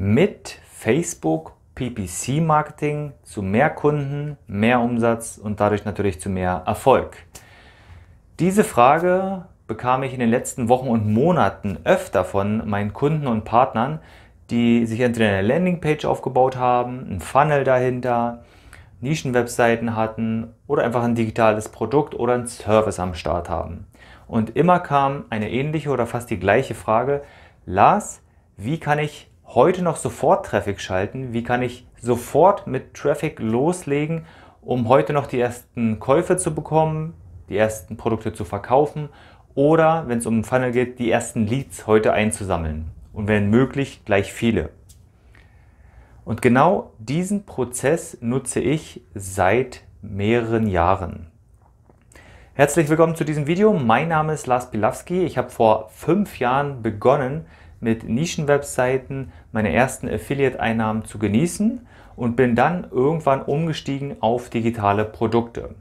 mit Facebook PPC Marketing zu mehr Kunden, mehr Umsatz und dadurch natürlich zu mehr Erfolg? Diese Frage bekam ich in den letzten Wochen und Monaten öfter von meinen Kunden und Partnern, die sich entweder eine Landingpage aufgebaut haben, ein Funnel dahinter, Nischenwebseiten hatten oder einfach ein digitales Produkt oder ein Service am Start haben. Und immer kam eine ähnliche oder fast die gleiche Frage, Lars, wie kann ich heute noch sofort Traffic schalten? Wie kann ich sofort mit Traffic loslegen, um heute noch die ersten Käufe zu bekommen, die ersten Produkte zu verkaufen oder, wenn es um den Funnel geht, die ersten Leads heute einzusammeln und wenn möglich gleich viele. Und genau diesen Prozess nutze ich seit mehreren Jahren. Herzlich willkommen zu diesem Video. Mein Name ist Lars Pilawski. Ich habe vor fünf Jahren begonnen, mit Nischenwebseiten meine ersten Affiliate-Einnahmen zu genießen und bin dann irgendwann umgestiegen auf digitale Produkte.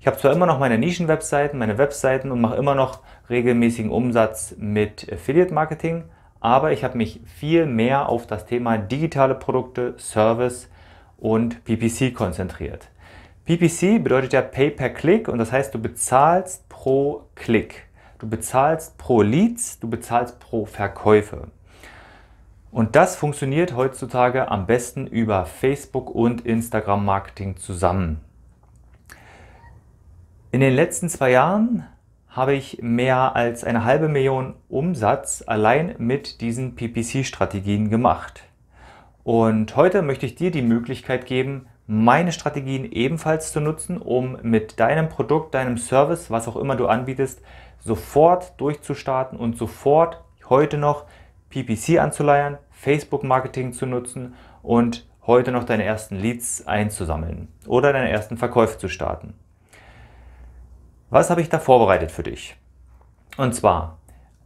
Ich habe zwar immer noch meine Nischenwebseiten, meine Webseiten und mache immer noch regelmäßigen Umsatz mit Affiliate-Marketing, aber ich habe mich viel mehr auf das Thema digitale Produkte, Service und PPC konzentriert. PPC bedeutet ja Pay per Click und das heißt, du bezahlst pro Klick. Du bezahlst pro Leads, du bezahlst pro Verkäufe. Und das funktioniert heutzutage am besten über Facebook und Instagram Marketing zusammen. In den letzten zwei Jahren habe ich mehr als eine halbe Million Umsatz allein mit diesen PPC-Strategien gemacht. Und heute möchte ich dir die Möglichkeit geben, meine Strategien ebenfalls zu nutzen, um mit deinem Produkt, deinem Service, was auch immer du anbietest, sofort durchzustarten und sofort heute noch PPC anzuleiern, Facebook-Marketing zu nutzen und heute noch deine ersten Leads einzusammeln oder deine ersten Verkäufe zu starten. Was habe ich da vorbereitet für dich? Und zwar,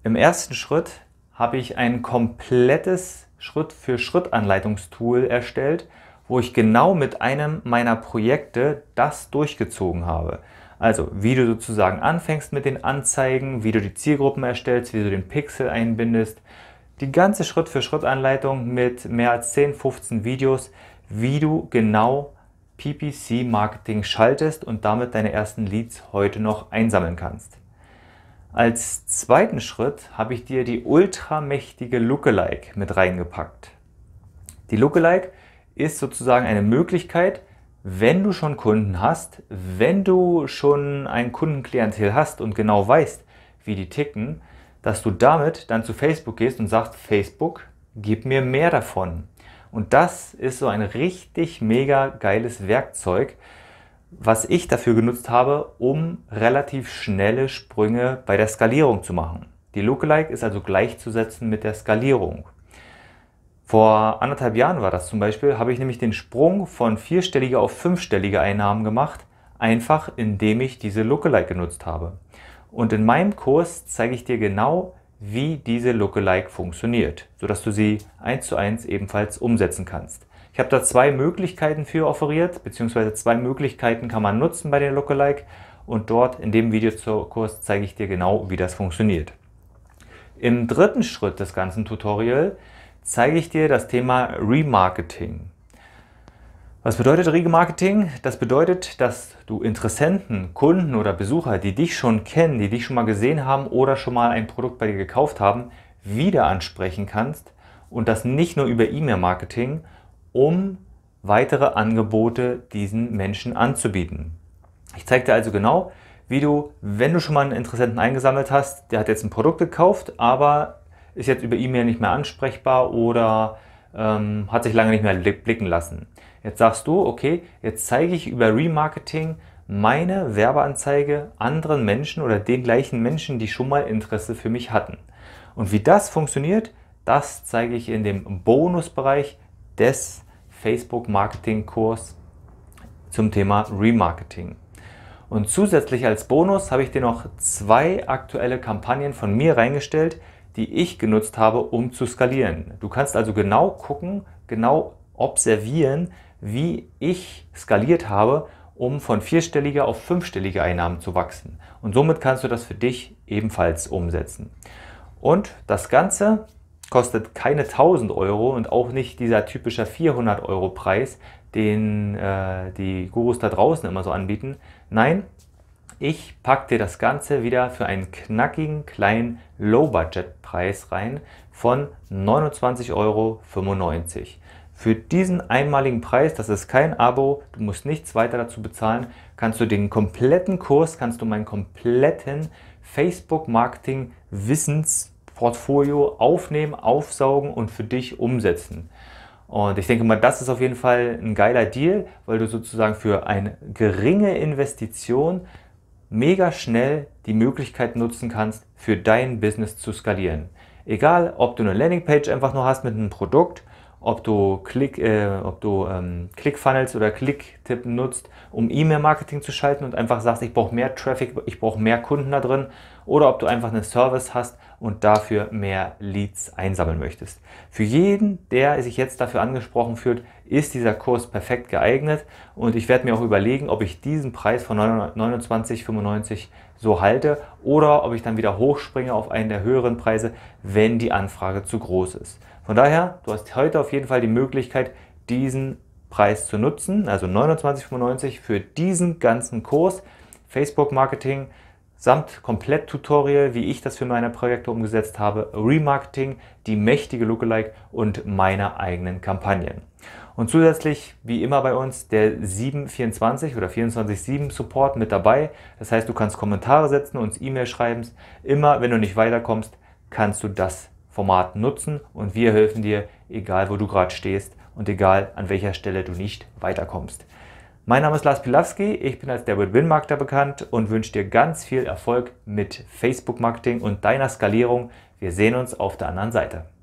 im ersten Schritt habe ich ein komplettes Schritt-für-Schritt-Anleitungstool erstellt, wo ich genau mit einem meiner Projekte das durchgezogen habe. Also, wie du sozusagen anfängst mit den Anzeigen, wie du die Zielgruppen erstellst, wie du den Pixel einbindest. Die ganze Schritt-für-Schritt-Anleitung mit mehr als 10, 15 Videos, wie du genau PPC-Marketing schaltest und damit deine ersten Leads heute noch einsammeln kannst. Als zweiten Schritt habe ich dir die ultramächtige Lookalike mit reingepackt. Die Lookalike ist sozusagen eine Möglichkeit, wenn du schon Kunden hast, wenn du schon ein Kundenklientel hast und genau weißt, wie die ticken, dass du damit dann zu Facebook gehst und sagst, Facebook, gib mir mehr davon. Und das ist so ein richtig mega geiles Werkzeug, was ich dafür genutzt habe, um relativ schnelle Sprünge bei der Skalierung zu machen. Die Lookalike ist also gleichzusetzen mit der Skalierung. Vor anderthalb Jahren war das zum Beispiel, habe ich nämlich den Sprung von vierstellige auf fünfstellige Einnahmen gemacht, einfach indem ich diese Lookalike genutzt habe. Und in meinem Kurs zeige ich dir genau, wie diese Lookalike funktioniert, sodass du sie eins zu eins ebenfalls umsetzen kannst. Ich habe da zwei Möglichkeiten für offeriert, beziehungsweise zwei Möglichkeiten kann man nutzen bei der Lookalike und dort in dem Video Kurs zeige ich dir genau, wie das funktioniert. Im dritten Schritt des ganzen Tutorials zeige ich dir das Thema Remarketing. Was bedeutet Remarketing? Das bedeutet, dass du Interessenten, Kunden oder Besucher, die dich schon kennen, die dich schon mal gesehen haben oder schon mal ein Produkt bei dir gekauft haben, wieder ansprechen kannst und das nicht nur über E-Mail-Marketing, um weitere Angebote diesen Menschen anzubieten. Ich zeige dir also genau, wie du, wenn du schon mal einen Interessenten eingesammelt hast, der hat jetzt ein Produkt gekauft, aber ist jetzt über E-Mail nicht mehr ansprechbar oder ähm, hat sich lange nicht mehr blicken lassen. Jetzt sagst du, okay, jetzt zeige ich über Remarketing meine Werbeanzeige anderen Menschen oder den gleichen Menschen, die schon mal Interesse für mich hatten. Und wie das funktioniert, das zeige ich in dem Bonusbereich des Facebook Marketing Kurs zum Thema Remarketing. Und zusätzlich als Bonus habe ich dir noch zwei aktuelle Kampagnen von mir reingestellt, die ich genutzt habe, um zu skalieren. Du kannst also genau gucken, genau observieren, wie ich skaliert habe, um von vierstelliger auf fünfstellige Einnahmen zu wachsen. Und somit kannst du das für dich ebenfalls umsetzen. Und das Ganze kostet keine 1000 Euro und auch nicht dieser typische 400 Euro Preis, den äh, die Gurus da draußen immer so anbieten. Nein, ich packe dir das Ganze wieder für einen knackigen kleinen Low-Budget-Preis rein von 29,95 Euro. Für diesen einmaligen Preis, das ist kein Abo, du musst nichts weiter dazu bezahlen, kannst du den kompletten Kurs, kannst du meinen kompletten Facebook-Marketing-Wissensportfolio aufnehmen, aufsaugen und für dich umsetzen. Und ich denke mal, das ist auf jeden Fall ein geiler Deal, weil du sozusagen für eine geringe Investition mega schnell die Möglichkeit nutzen kannst, für dein Business zu skalieren. Egal, ob du eine Landingpage einfach nur hast mit einem Produkt, ob du, Click, äh, ob du ähm, click oder click nutzt, um E-Mail-Marketing zu schalten und einfach sagst, ich brauche mehr Traffic, ich brauche mehr Kunden da drin, oder ob du einfach einen Service hast, und dafür mehr Leads einsammeln möchtest. Für jeden, der sich jetzt dafür angesprochen fühlt, ist dieser Kurs perfekt geeignet und ich werde mir auch überlegen, ob ich diesen Preis von 29,95 so halte oder ob ich dann wieder hochspringe auf einen der höheren Preise, wenn die Anfrage zu groß ist. Von daher, du hast heute auf jeden Fall die Möglichkeit, diesen Preis zu nutzen, also 29,95 für diesen ganzen Kurs Facebook Marketing, samt Komplett-Tutorial, wie ich das für meine Projekte umgesetzt habe, Remarketing, die mächtige Lookalike und meine eigenen Kampagnen. Und zusätzlich, wie immer bei uns, der 724 oder 247 Support mit dabei. Das heißt, du kannst Kommentare setzen, uns E-Mail schreiben. Immer, wenn du nicht weiterkommst, kannst du das Format nutzen und wir helfen dir, egal wo du gerade stehst und egal an welcher Stelle du nicht weiterkommst. Mein Name ist Lars Pilawski, ich bin als der Win-Win-Marketer bekannt und wünsche dir ganz viel Erfolg mit Facebook-Marketing und deiner Skalierung. Wir sehen uns auf der anderen Seite.